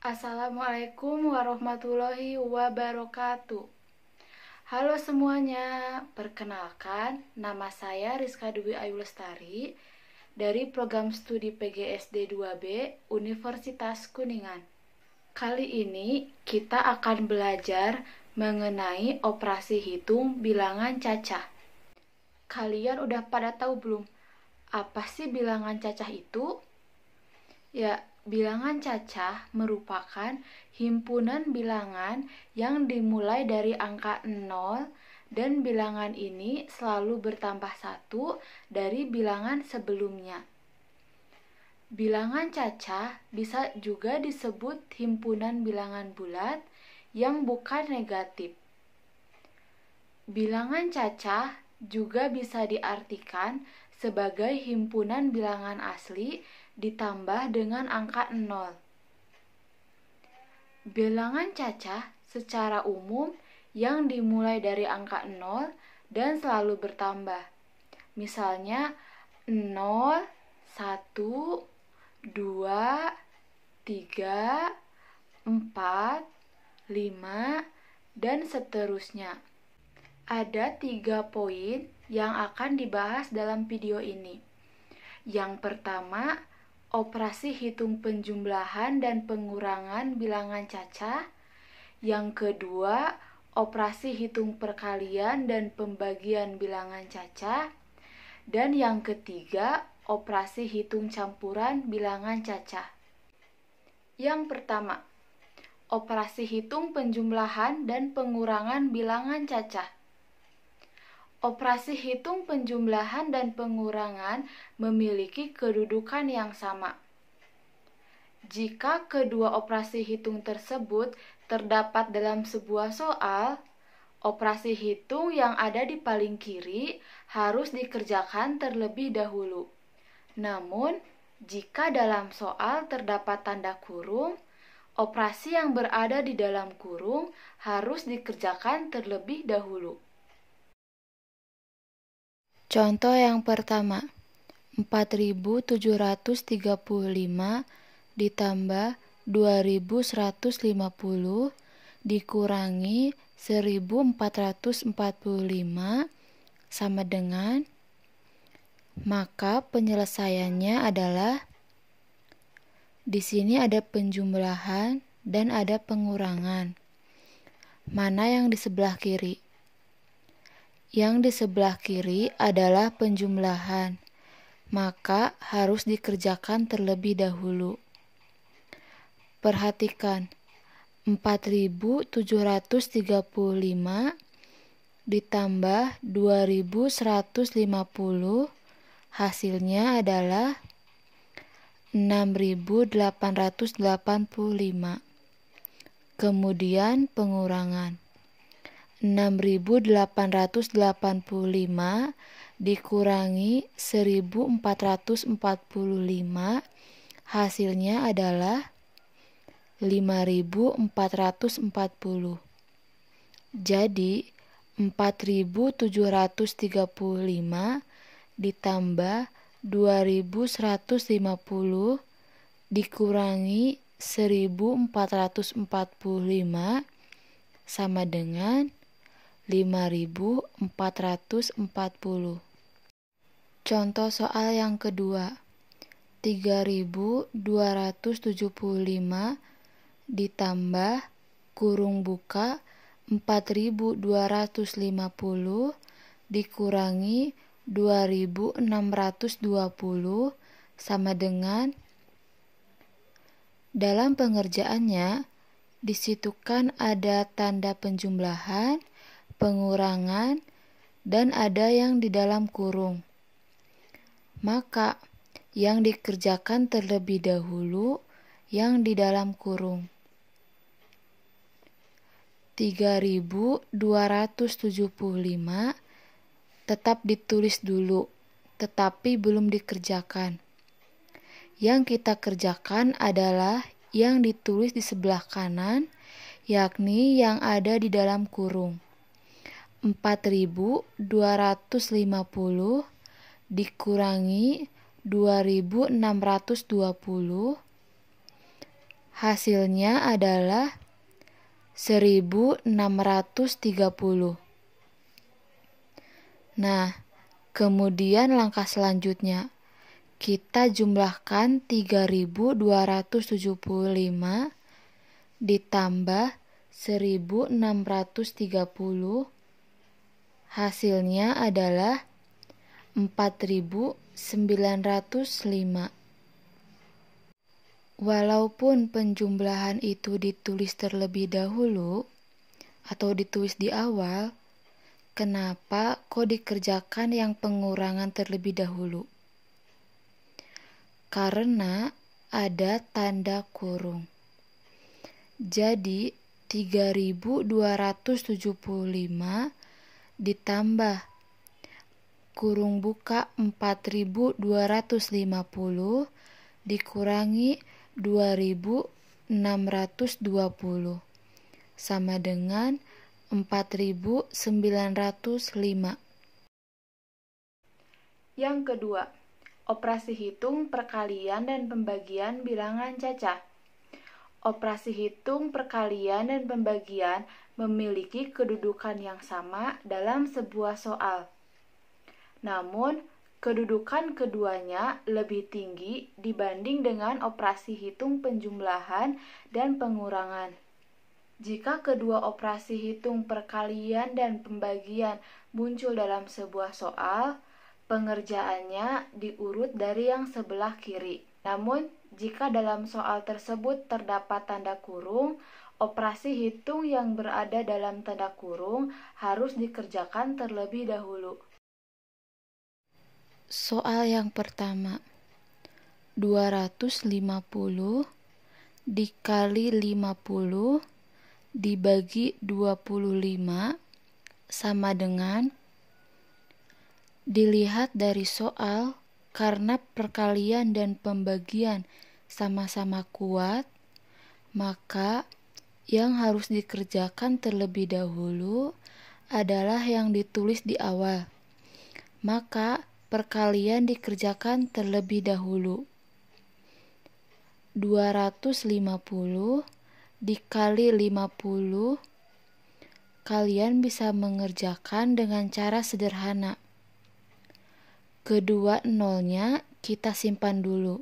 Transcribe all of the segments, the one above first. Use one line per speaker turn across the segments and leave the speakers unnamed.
Assalamualaikum warahmatullahi wabarakatuh. Halo semuanya, perkenalkan nama saya Rizka Dwi Ayu Lestari dari program studi PGSD 2B Universitas Kuningan. Kali ini kita akan belajar mengenai operasi hitung bilangan cacah. Kalian udah pada tahu belum apa sih bilangan cacah itu? Ya, Bilangan cacah merupakan himpunan bilangan yang dimulai dari angka 0 dan bilangan ini selalu bertambah satu dari bilangan sebelumnya. Bilangan cacah bisa juga disebut himpunan bilangan bulat yang bukan negatif. Bilangan cacah juga bisa diartikan sebagai himpunan bilangan asli ditambah dengan angka 0. Bilangan cacah secara umum yang dimulai dari angka 0 dan selalu bertambah. Misalnya 0, 1, 2, 3, 4, 5, dan seterusnya. Ada tiga poin yang akan dibahas dalam video ini. Yang pertama, operasi hitung penjumlahan dan pengurangan bilangan cacah. Yang kedua, operasi hitung perkalian dan pembagian bilangan cacah. Dan yang ketiga, operasi hitung campuran bilangan cacah. Yang pertama, operasi hitung penjumlahan dan pengurangan bilangan cacah. Operasi hitung penjumlahan dan pengurangan memiliki kedudukan yang sama. Jika kedua operasi hitung tersebut terdapat dalam sebuah soal, operasi hitung yang ada di paling kiri harus dikerjakan terlebih dahulu. Namun, jika dalam soal terdapat tanda kurung, operasi yang berada di dalam kurung harus dikerjakan terlebih dahulu. Contoh yang pertama, 4735 ditambah 2150 dikurangi 1445 sama dengan maka penyelesaiannya adalah di sini ada penjumlahan dan ada pengurangan. Mana yang di sebelah kiri? Yang di sebelah kiri adalah penjumlahan, maka harus dikerjakan terlebih dahulu. Perhatikan, 4735 ditambah 2150 hasilnya adalah 6885. Kemudian pengurangan 6885 dikurangi 1445 hasilnya adalah 5440. Jadi 4735 ditambah 2150 dikurangi 1445 sama dengan 5440. Contoh soal yang kedua. 3275 ditambah kurung buka 4250 dikurangi 2620 sama dengan dalam pengerjaannya disitukan ada tanda penjumlahan pengurangan, dan ada yang di dalam kurung. Maka, yang dikerjakan terlebih dahulu yang di dalam kurung. 3275 tetap ditulis dulu, tetapi belum dikerjakan. Yang kita kerjakan adalah yang ditulis di sebelah kanan, yakni yang ada di dalam kurung. 4250 dikurangi 2620 hasilnya adalah 1630. Nah, kemudian langkah selanjutnya kita jumlahkan 3275 ditambah 1630 Hasilnya adalah 4905. Walaupun penjumlahan itu ditulis terlebih dahulu atau ditulis di awal, kenapa kok dikerjakan yang pengurangan terlebih dahulu? Karena ada tanda kurung. Jadi 3275 ditambah kurung buka 4250 dikurangi 2620 sama dengan 4905. Yang kedua, operasi hitung perkalian dan pembagian bilangan cacah. Operasi hitung perkalian dan pembagian memiliki kedudukan yang sama dalam sebuah soal. Namun, kedudukan keduanya lebih tinggi dibanding dengan operasi hitung penjumlahan dan pengurangan. Jika kedua operasi hitung perkalian dan pembagian muncul dalam sebuah soal, pengerjaannya diurut dari yang sebelah kiri. Namun, jika dalam soal tersebut terdapat tanda kurung, Operasi hitung yang berada dalam tanda kurung harus dikerjakan terlebih dahulu. Soal yang pertama. 250 dikali 50 dibagi 25 sama dengan dilihat dari soal karena perkalian dan pembagian sama-sama kuat, maka yang harus dikerjakan terlebih dahulu adalah yang ditulis di awal. Maka perkalian dikerjakan terlebih dahulu. 250 dikali 50 kalian bisa mengerjakan dengan cara sederhana. Kedua nolnya kita simpan dulu.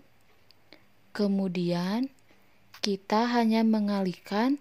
Kemudian kita hanya mengalihkan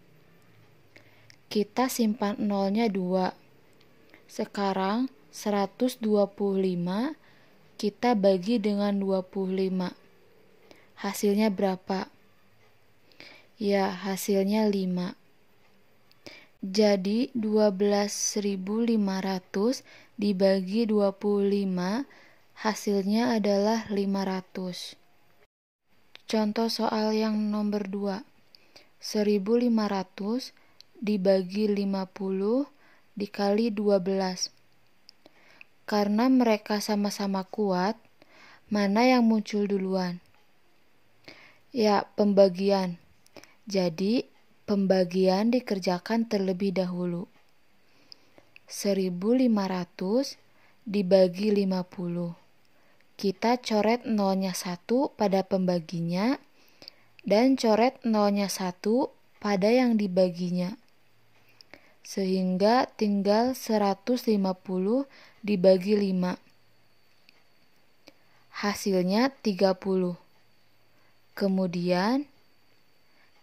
kita simpan nolnya 2. Sekarang 125 kita bagi dengan 25. Hasilnya berapa? Ya, hasilnya 5. Jadi 12.500 dibagi 25 hasilnya adalah 500. Contoh soal yang nomor 2. 1500 dibagi 50 dikali 12. Karena mereka sama-sama kuat, mana yang muncul duluan? Ya, pembagian. Jadi, pembagian dikerjakan terlebih dahulu. 1500 dibagi 50. Kita coret nolnya satu pada pembaginya dan coret nolnya satu pada yang dibaginya sehingga tinggal 150 dibagi 5. Hasilnya 30. Kemudian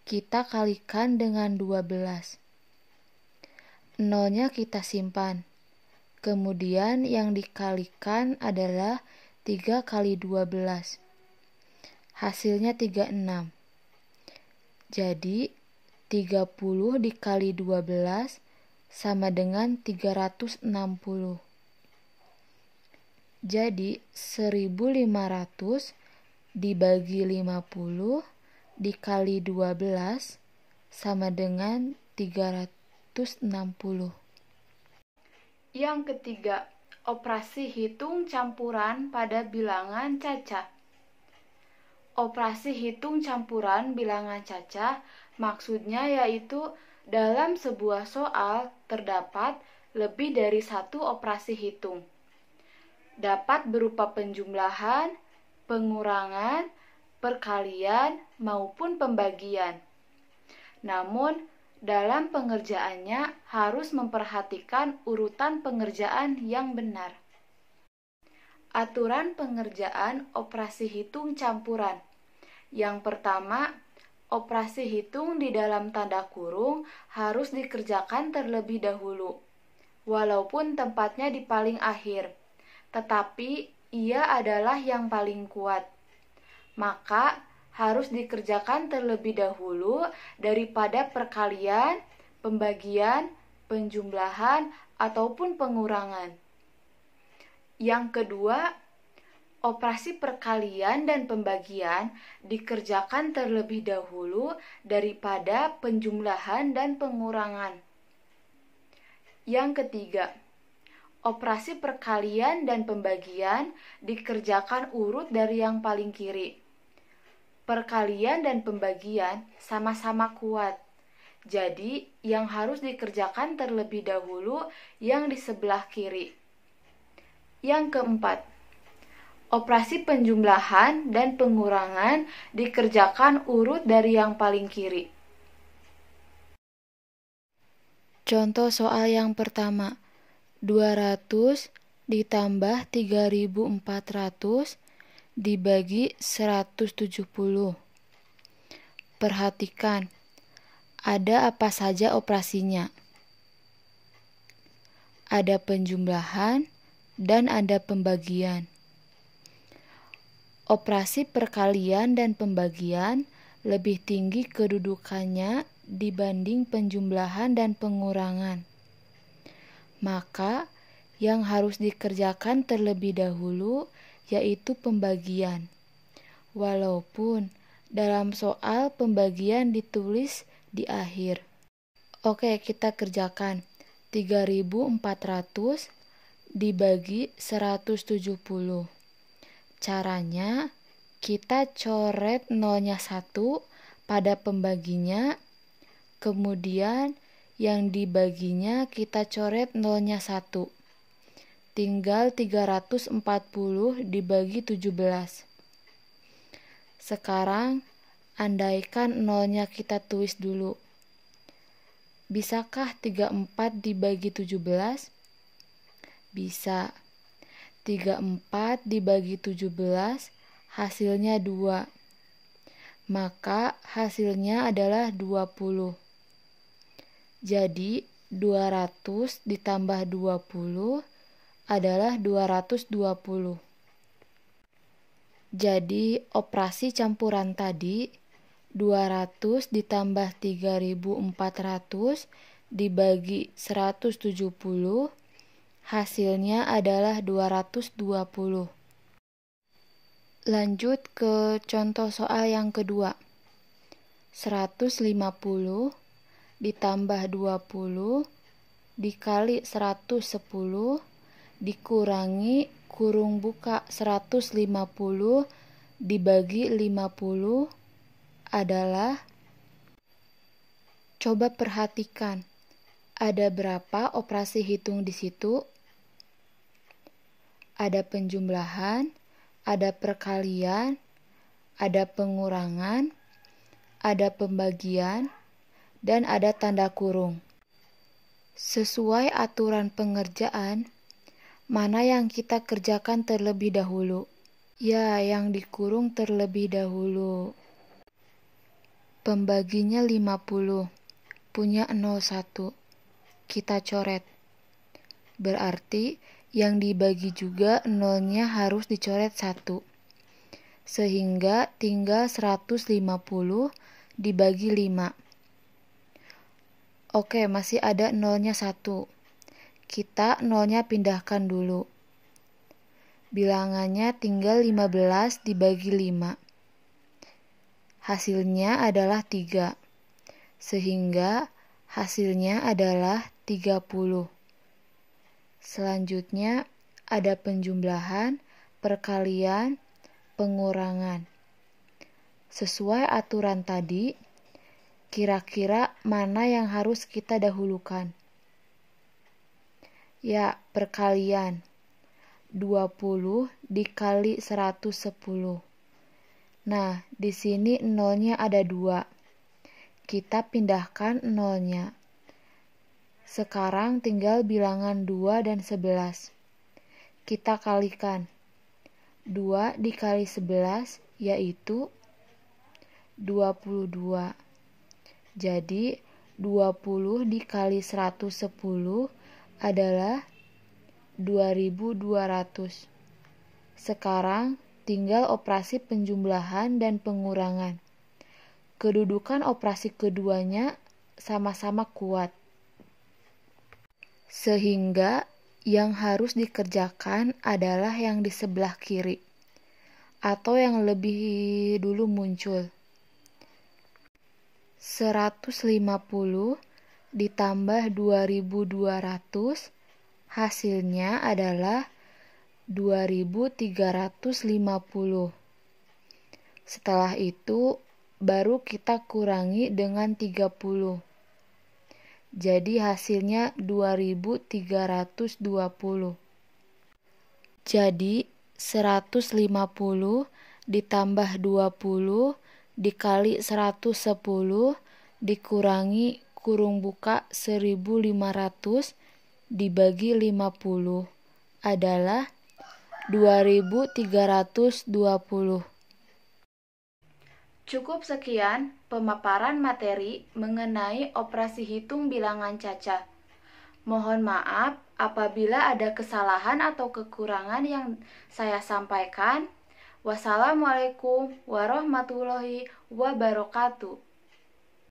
kita kalikan dengan 12. Nolnya kita simpan. Kemudian yang dikalikan adalah 3 kali 12. Hasilnya 36. Jadi 30 dikali 12 sama dengan 360. Jadi 1500 dibagi 50 dikali 12 sama dengan 360. Yang ketiga, operasi hitung campuran pada bilangan cacah. Operasi hitung campuran bilangan cacah maksudnya yaitu dalam sebuah soal terdapat lebih dari satu operasi hitung. Dapat berupa penjumlahan, pengurangan, perkalian, maupun pembagian. Namun, dalam pengerjaannya harus memperhatikan urutan pengerjaan yang benar. Aturan pengerjaan operasi hitung campuran. Yang pertama, operasi hitung di dalam tanda kurung harus dikerjakan terlebih dahulu, walaupun tempatnya di paling akhir, tetapi ia adalah yang paling kuat. Maka harus dikerjakan terlebih dahulu daripada perkalian, pembagian, penjumlahan, ataupun pengurangan. Yang kedua, operasi perkalian dan pembagian dikerjakan terlebih dahulu daripada penjumlahan dan pengurangan. Yang ketiga, operasi perkalian dan pembagian dikerjakan urut dari yang paling kiri. Perkalian dan pembagian sama-sama kuat. Jadi, yang harus dikerjakan terlebih dahulu yang di sebelah kiri. Yang keempat, Operasi penjumlahan dan pengurangan dikerjakan urut dari yang paling kiri. Contoh soal yang pertama, 200 ditambah 3400 dibagi 170. Perhatikan, ada apa saja operasinya. Ada penjumlahan dan ada pembagian. Operasi perkalian dan pembagian lebih tinggi kedudukannya dibanding penjumlahan dan pengurangan. Maka, yang harus dikerjakan terlebih dahulu yaitu pembagian. Walaupun dalam soal pembagian ditulis di akhir. Oke, kita kerjakan. 3400 dibagi 170. Caranya, kita coret nolnya satu pada pembaginya, kemudian yang dibaginya kita coret nolnya satu Tinggal 340 dibagi 17. Sekarang, andaikan nolnya kita tulis dulu. Bisakah 34 dibagi 17? Bisa. 34 dibagi 17 hasilnya 2. Maka hasilnya adalah 20. Jadi 200 ditambah 20 adalah 220. Jadi operasi campuran tadi 200 ditambah 3400 dibagi 170 Hasilnya adalah 220. Lanjut ke contoh soal yang kedua. 150 ditambah 20 dikali 110 dikurangi kurung buka 150 dibagi 50 adalah Coba perhatikan ada berapa operasi hitung di situ? ada penjumlahan, ada perkalian, ada pengurangan, ada pembagian, dan ada tanda kurung. Sesuai aturan pengerjaan, mana yang kita kerjakan terlebih dahulu? Ya, yang dikurung terlebih dahulu. Pembaginya 50, punya 01. Kita coret. Berarti yang dibagi juga nolnya harus dicoret satu. Sehingga tinggal 150 dibagi 5. Oke, masih ada nolnya satu. Kita nolnya pindahkan dulu. Bilangannya tinggal 15 dibagi 5. Hasilnya adalah 3. Sehingga hasilnya adalah 30. Selanjutnya ada penjumlahan, perkalian, pengurangan. Sesuai aturan tadi, kira-kira mana yang harus kita dahulukan? Ya, perkalian. 20 dikali 110. Nah, di sini nolnya ada dua. Kita pindahkan nolnya. Sekarang tinggal bilangan 2 dan 11. Kita kalikan. 2 dikali 11 yaitu 22. Jadi 20 dikali 110 adalah 2200. Sekarang tinggal operasi penjumlahan dan pengurangan. Kedudukan operasi keduanya sama-sama kuat. Sehingga yang harus dikerjakan adalah yang di sebelah kiri atau yang lebih dulu muncul. 150 ditambah 2200 hasilnya adalah 2350. Setelah itu baru kita kurangi dengan 30. Jadi hasilnya 2320. Jadi 150 ditambah 20 dikali 110 dikurangi kurung buka 1500 dibagi 50 adalah 2320. Cukup sekian pemaparan materi mengenai operasi hitung bilangan cacah. Mohon maaf apabila ada kesalahan atau kekurangan yang saya sampaikan. Wassalamualaikum warahmatullahi wabarakatuh.